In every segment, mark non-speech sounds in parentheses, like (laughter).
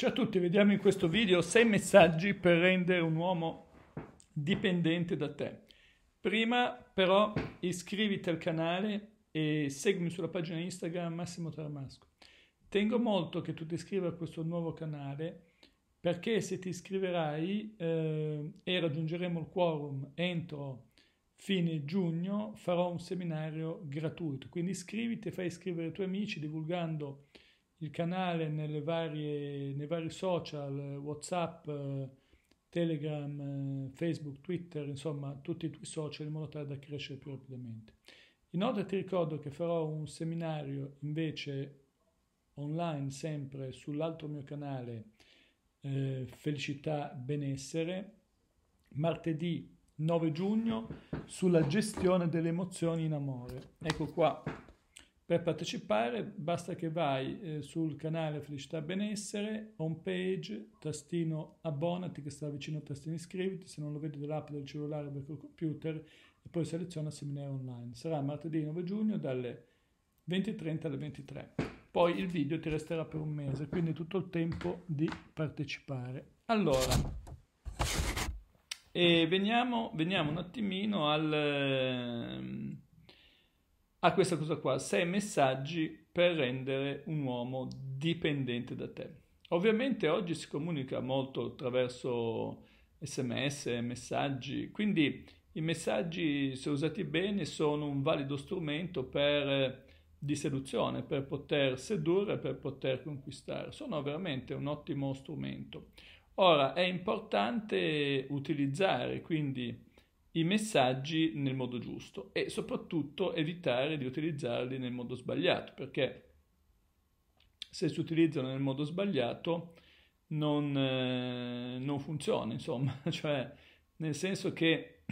Ciao a tutti, vediamo in questo video 6 messaggi per rendere un uomo dipendente da te. Prima però iscriviti al canale e seguimi sulla pagina Instagram Massimo Taramasco. Tengo molto che tu ti iscriva a questo nuovo canale perché se ti iscriverai eh, e raggiungeremo il quorum entro fine giugno farò un seminario gratuito. Quindi iscriviti e fai iscrivere i tuoi amici divulgando il canale nelle varie, nei vari social, eh, Whatsapp, eh, Telegram, eh, Facebook, Twitter, insomma tutti i tuoi social in modo tale da crescere più rapidamente. Inoltre ti ricordo che farò un seminario invece online sempre sull'altro mio canale eh, Felicità Benessere martedì 9 giugno sulla gestione delle emozioni in amore. Ecco qua per partecipare basta che vai eh, sul canale Felicità Benessere, home page, tastino abbonati che sta vicino al tastino iscriviti, se non lo vedi dall'app del cellulare o del computer, e poi seleziona seminario online. Sarà martedì 9 giugno dalle 20.30 alle 23. Poi il video ti resterà per un mese, quindi tutto il tempo di partecipare. Allora, e veniamo, veniamo un attimino al... Eh, ha questa cosa qua, sei messaggi per rendere un uomo dipendente da te. Ovviamente oggi si comunica molto attraverso sms, messaggi, quindi i messaggi, se usati bene, sono un valido strumento per, di seduzione, per poter sedurre, per poter conquistare. Sono veramente un ottimo strumento. Ora, è importante utilizzare quindi i messaggi nel modo giusto e soprattutto evitare di utilizzarli nel modo sbagliato, perché se si utilizzano nel modo sbagliato non, eh, non funziona, insomma, (laughs) cioè nel senso che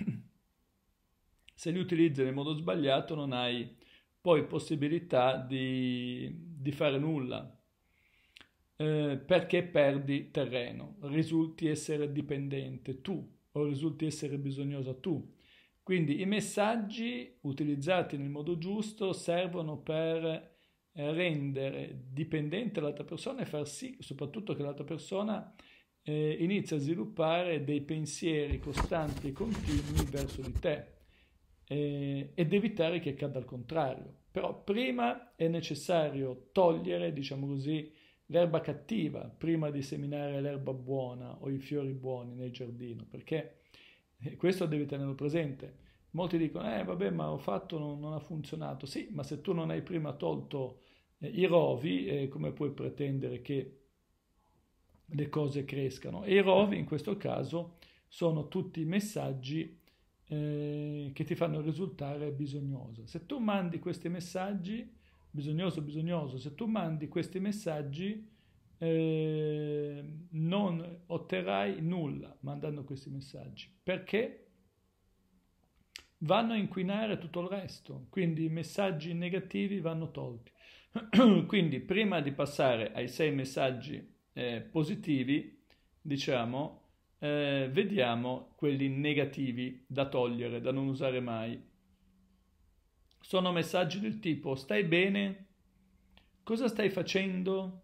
(clears throat) se li utilizzi nel modo sbagliato non hai poi possibilità di, di fare nulla, eh, perché perdi terreno, risulti essere dipendente tu o risulti essere bisognosa tu. Quindi i messaggi utilizzati nel modo giusto servono per eh, rendere dipendente l'altra persona e far sì soprattutto che l'altra persona eh, inizia a sviluppare dei pensieri costanti e continui verso di te eh, ed evitare che accada il contrario. Però prima è necessario togliere, diciamo così, l'erba cattiva prima di seminare l'erba buona o i fiori buoni nel giardino, perché eh, questo devi tenerlo presente. Molti dicono, eh vabbè, ma ho fatto, non, non ha funzionato. Sì, ma se tu non hai prima tolto eh, i rovi, eh, come puoi pretendere che le cose crescano? E i rovi in questo caso sono tutti i messaggi eh, che ti fanno risultare bisognoso. Se tu mandi questi messaggi bisognoso, bisognoso, se tu mandi questi messaggi eh, non otterrai nulla mandando questi messaggi, perché vanno a inquinare tutto il resto, quindi i messaggi negativi vanno tolti. (clears throat) quindi prima di passare ai sei messaggi eh, positivi, diciamo, eh, vediamo quelli negativi da togliere, da non usare mai sono messaggi del tipo stai bene? Cosa stai facendo?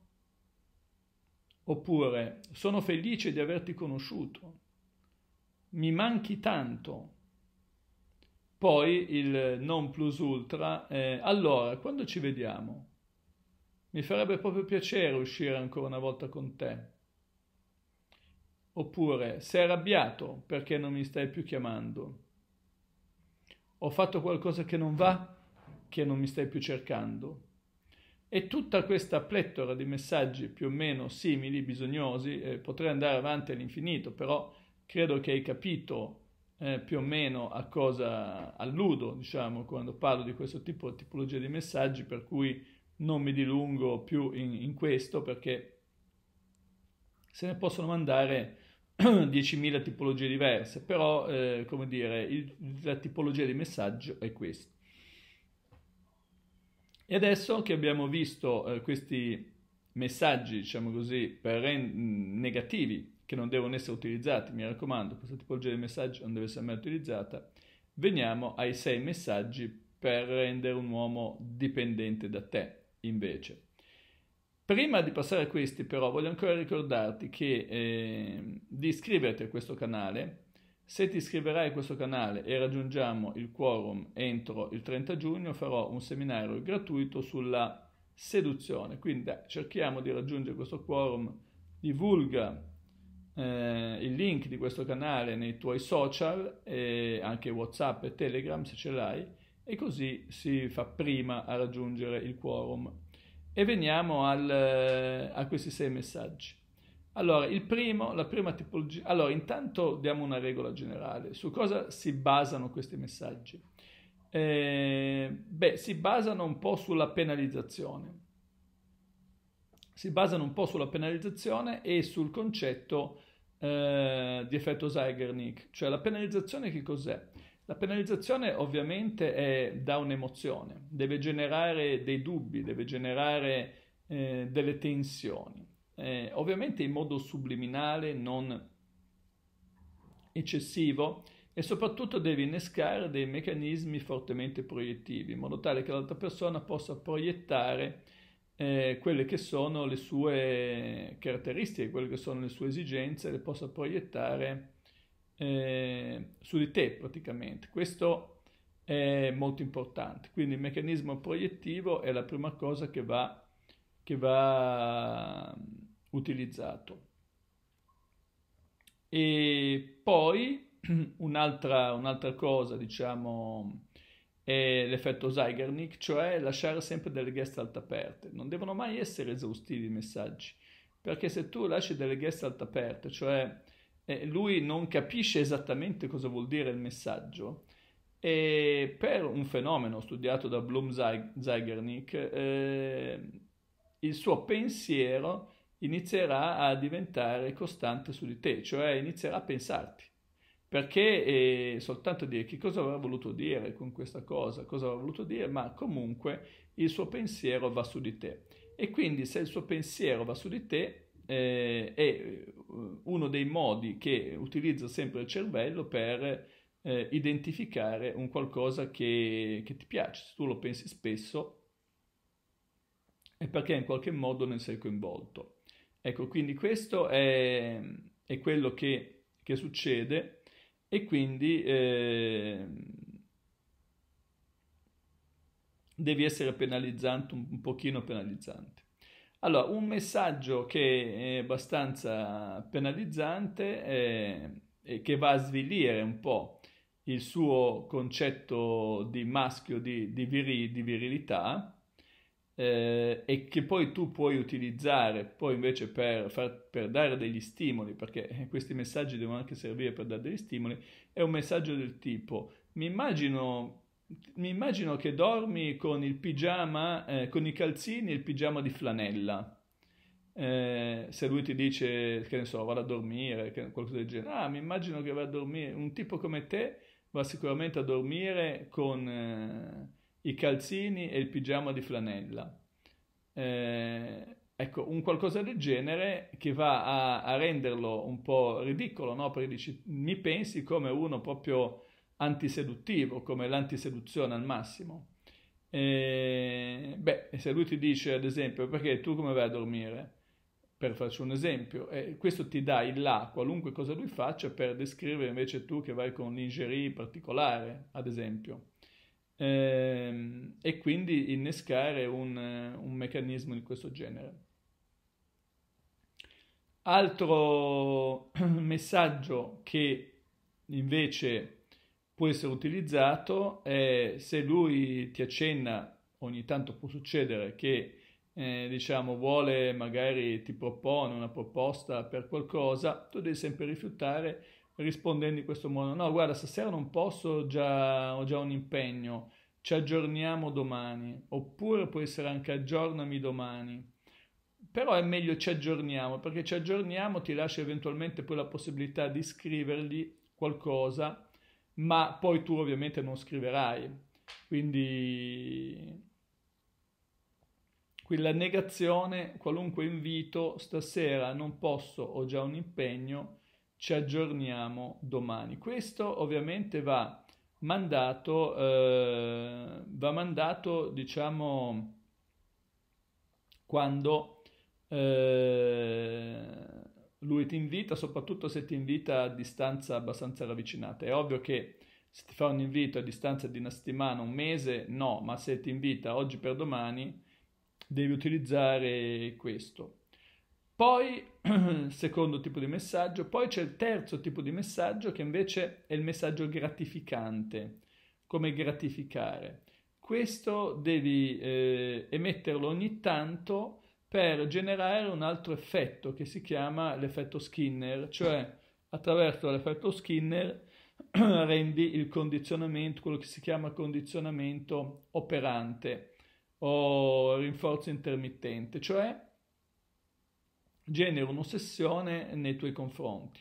Oppure sono felice di averti conosciuto. Mi manchi tanto. Poi il non plus ultra è, allora, quando ci vediamo? Mi farebbe proprio piacere uscire ancora una volta con te. Oppure, sei arrabbiato perché non mi stai più chiamando? ho fatto qualcosa che non va, che non mi stai più cercando. E tutta questa plettora di messaggi più o meno simili, bisognosi, eh, potrei andare avanti all'infinito, però credo che hai capito eh, più o meno a cosa alludo, diciamo, quando parlo di questo tipo di tipologia di messaggi, per cui non mi dilungo più in, in questo perché se ne possono mandare 10.000 (clears throat) tipologie diverse, però eh, come dire, il, la tipologia di messaggio è questa. E adesso che abbiamo visto eh, questi messaggi, diciamo così, rend- negativi che non devono essere utilizzati, mi raccomando, questa tipologia di messaggio non deve essere mai utilizzata, veniamo ai sei messaggi per rendere un uomo dipendente da te, invece. Prima di passare a questi però voglio ancora ricordarti che, eh, di iscriverti a questo canale, se ti iscriverai a questo canale e raggiungiamo il quorum entro il 30 giugno farò un seminario gratuito sulla seduzione, quindi dai, cerchiamo di raggiungere questo quorum, divulga eh, il link di questo canale nei tuoi social, eh, anche Whatsapp e Telegram se ce l'hai, e così si fa prima a raggiungere il quorum e veniamo al, eh, a questi sei messaggi. Allora, il primo, la prima tipologia... Allora, intanto diamo una regola generale. Su cosa si basano questi messaggi? Eh, beh, si basano un po' sulla penalizzazione. Si basano un po' sulla penalizzazione e sul concetto eh, di effetto Zeigarnik. Cioè, la penalizzazione che cos'è? La penalizzazione ovviamente è da un'emozione, deve generare dei dubbi, deve generare eh, delle tensioni, eh, ovviamente in modo subliminale, non eccessivo e soprattutto deve innescare dei meccanismi fortemente proiettivi in modo tale che l'altra persona possa proiettare eh, quelle che sono le sue caratteristiche, quelle che sono le sue esigenze, le possa proiettare eh, su di te praticamente. Questo è molto importante. Quindi il meccanismo proiettivo è la prima cosa che va, che va utilizzato. E poi (clears throat) un'altra, un'altra cosa, diciamo, è l'effetto Zeigarnik, cioè lasciare sempre delle guest gestalt aperte. Non devono mai essere esaustivi i messaggi, perché se tu lasci delle guest gestalt aperte, cioè eh, lui non capisce esattamente cosa vuol dire il messaggio. E per un fenomeno studiato da Bloom Zeigernick, eh, il suo pensiero inizierà a diventare costante su di te, cioè inizierà a pensarti. Perché eh, soltanto dire che cosa avrà voluto dire con questa cosa, cosa avrà voluto dire, ma comunque il suo pensiero va su di te. E quindi se il suo pensiero va su di te, eh, è eh, uno dei modi che utilizza sempre il cervello per eh, identificare un qualcosa che, che ti piace. Se tu lo pensi spesso è perché in qualche modo ne sei coinvolto. Ecco, quindi questo è, è quello che, che, succede e quindi eh, devi essere penalizzante, un, un pochino penalizzante. Allora, un messaggio che è abbastanza penalizzante eh, e che va a svilire un po' il suo concetto di maschio, di, di, viri, di virilità, eh, e che poi tu puoi utilizzare poi invece per, far, per, dare degli stimoli, perché eh, questi messaggi devono anche servire per dare degli stimoli, è un messaggio del tipo, mi immagino mi immagino che dormi con il pigiama, eh, con i calzini e il pigiama di flanella. Eh, se lui ti dice, che ne so, vado a dormire, che, qualcosa del genere, ah, mi immagino che va a dormire. Un tipo come te va sicuramente a dormire con eh, i calzini e il pigiama di flanella. Eh, ecco, un qualcosa del genere che va a, a renderlo un po' ridicolo, no? Perché dici, mi pensi come uno proprio antiseduttivo, come l'antiseduzione al massimo. E, beh, se lui ti dice ad esempio perché tu come vai a dormire, per farci un esempio, e questo ti dà il là, qualunque cosa lui faccia, per descrivere invece tu che vai con un lingerie particolare, ad esempio. E, ehm, e quindi innescare un, un meccanismo di questo genere. Altro (clears throat) messaggio che invece può essere utilizzato e se lui ti accenna, ogni tanto può succedere che eh, diciamo vuole magari ti propone una proposta per qualcosa, tu devi sempre rifiutare rispondendo in questo modo, no guarda stasera non posso, già, ho già un impegno, ci aggiorniamo domani, oppure può essere anche aggiornami domani. Però è meglio ci aggiorniamo, perché ci aggiorniamo ti lascia eventualmente poi la possibilità di scrivergli qualcosa ma poi tu ovviamente non scriverai. Quindi quella negazione, qualunque invito, stasera non posso, ho già un impegno, ci aggiorniamo domani. Questo ovviamente va mandato, eh, va mandato diciamo quando... Eh, lui ti invita, soprattutto se ti invita a distanza abbastanza ravvicinata. È ovvio che se ti fa un invito a distanza di una settimana, un mese, no, ma se ti invita oggi per domani, devi utilizzare questo. Poi, (clears throat) secondo tipo di messaggio, poi c'è il terzo tipo di messaggio che invece è il messaggio gratificante, come gratificare. Questo devi eh, emetterlo ogni tanto per generare un altro effetto che si chiama l'effetto Skinner, cioè attraverso l'effetto Skinner (clears throat) rendi il condizionamento, quello che si chiama condizionamento operante o rinforzo intermittente, cioè genera un'ossessione nei tuoi confronti.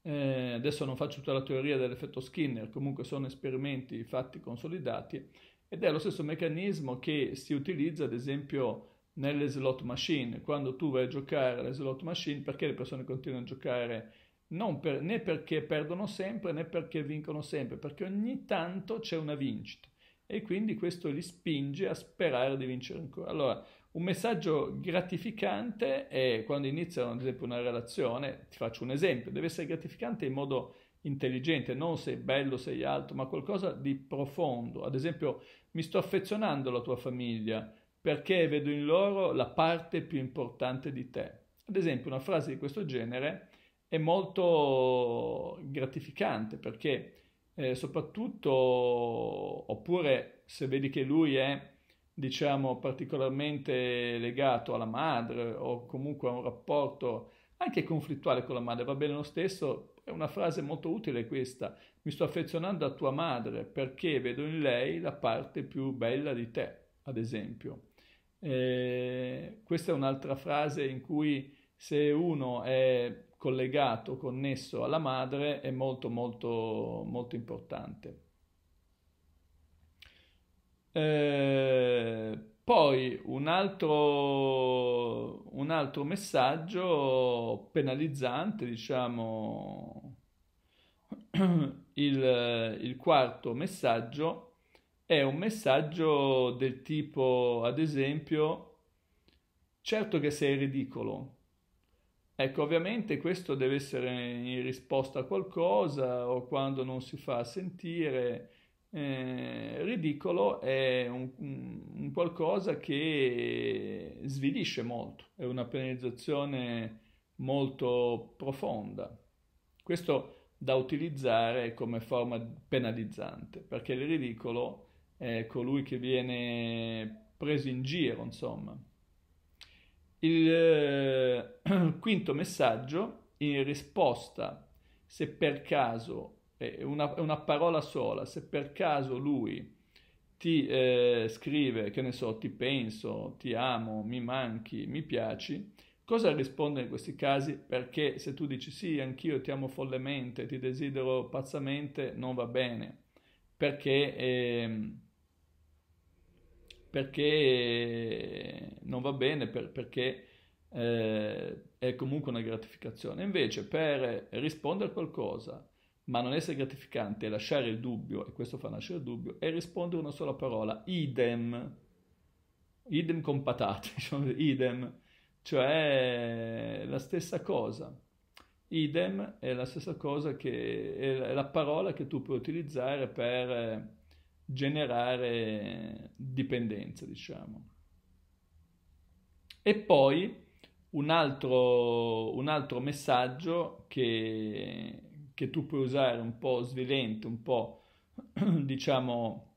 Eh, adesso non faccio tutta la teoria dell'effetto Skinner, comunque sono esperimenti fatti consolidati ed è lo stesso meccanismo che si utilizza ad esempio nelle slot machine, quando tu vai a giocare alle slot machine, perché le persone continuano a giocare? Per, né perché perdono sempre né perché vincono sempre, perché ogni tanto c'è una vincita e quindi questo li spinge a sperare di vincere ancora. Allora, un messaggio gratificante è quando iniziano ad esempio una relazione, ti faccio un esempio, deve essere gratificante in modo intelligente, non sei bello, sei alto, ma qualcosa di profondo. Ad esempio, mi sto affezionando alla tua famiglia, perché vedo in loro la parte più importante di te. Ad esempio una frase di questo genere è molto gratificante perché eh, soprattutto oppure se vedi che lui è diciamo particolarmente legato alla madre o comunque ha un rapporto anche conflittuale con la madre, va bene lo stesso, è una frase molto utile questa, mi sto affezionando a tua madre perché vedo in lei la parte più bella di te, ad esempio. Eh, questa è un'altra frase in cui se uno è collegato, connesso alla madre, è molto molto molto importante. Eh, poi un altro, un altro messaggio penalizzante, diciamo, (clears throat) il, il quarto messaggio è un messaggio del tipo, ad esempio, certo che sei ridicolo. Ecco, ovviamente questo deve essere in risposta a qualcosa o quando non si fa sentire. Eh, ridicolo è un, un, qualcosa che svilisce molto, è una penalizzazione molto profonda. Questo da utilizzare come forma penalizzante, perché il ridicolo eh, colui che viene preso in giro, insomma. Il eh, (clears throat) quinto messaggio, in risposta, se per caso, è una, una, parola sola, se per caso lui ti eh, scrive, che ne so, ti penso, ti amo, mi manchi, mi piaci, Cosa risponde in questi casi? Perché se tu dici sì, anch'io ti amo follemente, ti desidero pazzamente, non va bene, perché eh, perché eh, non va bene, per, perché eh, è comunque una gratificazione. Invece per rispondere a qualcosa, ma non essere gratificante, lasciare il dubbio, e questo fa nascere il dubbio, è rispondere una sola parola, idem, idem con patate, (laughs) diciamo, idem, cioè la stessa cosa. Idem è la stessa cosa che è la parola che tu puoi utilizzare per generare dipendenza, diciamo. E poi un altro, un altro messaggio che, che tu puoi usare un po' svilente, un po' (clears throat) diciamo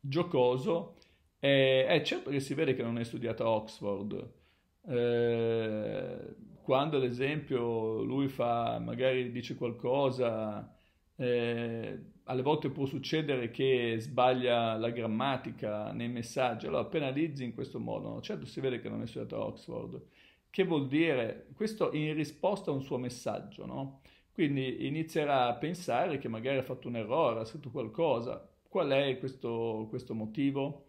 giocoso, è, è certo che si vede che non hai studiato a Oxford. Eh, quando ad esempio lui fa, magari dice qualcosa, eh, alle volte può succedere che sbaglia la grammatica nei messaggi, allora penalizzi in questo modo, no? certo si vede che non è studiato a Oxford, che vuol dire questo in risposta a un suo messaggio, no? quindi inizierà a pensare che magari ha fatto un errore, ha scritto qualcosa, qual è questo, questo motivo?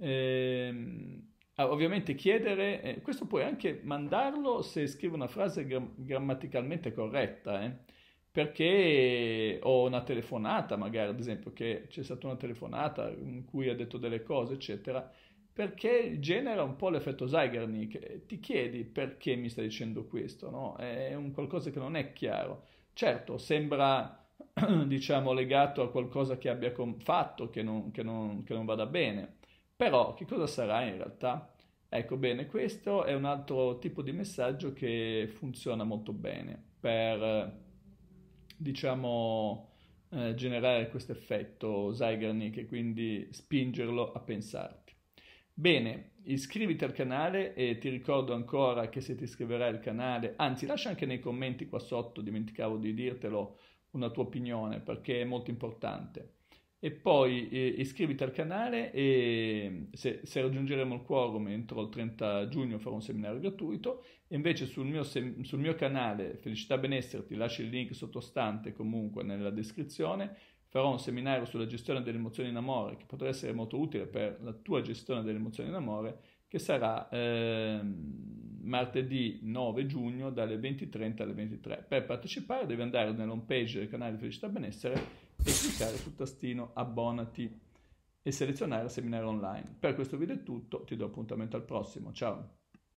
Eh, ovviamente chiedere, eh, questo puoi anche mandarlo se scrive una frase gram- grammaticalmente corretta, eh? perché ho una telefonata, magari ad esempio, che c'è stata una telefonata in cui ha detto delle cose, eccetera, perché genera un po' l'effetto Zeigarnik. Ti chiedi perché mi stai dicendo questo, no? È un qualcosa che non è chiaro. Certo, sembra, (clears throat) diciamo, legato a qualcosa che abbia fatto, che non, che, non, che non vada bene. Però che cosa sarà in realtà? Ecco bene, questo è un altro tipo di messaggio che funziona molto bene per diciamo, eh, generare questo effetto Zeigarnik e quindi spingerlo a pensarti. Bene, iscriviti al canale e ti ricordo ancora che se ti iscriverai al canale, anzi lascia anche nei commenti qua sotto, dimenticavo di dirtelo, una tua opinione perché è molto importante e poi eh, iscriviti al canale e mm, se, se, raggiungeremo il quorum entro il 30 giugno farò un seminario gratuito e invece sul mio, sem- sul mio canale Felicità Benessere ti lascio il link sottostante comunque nella descrizione farò un seminario sulla gestione delle emozioni in amore che potrà essere molto utile per la tua gestione delle emozioni in amore che sarà eh, martedì 9 giugno dalle 20.30 alle 23. Per partecipare devi andare nell'home page del canale Felicità Benessere e cliccare sul tastino abbonati e selezionare seminario online. Per questo video è tutto, ti do appuntamento al prossimo, ciao!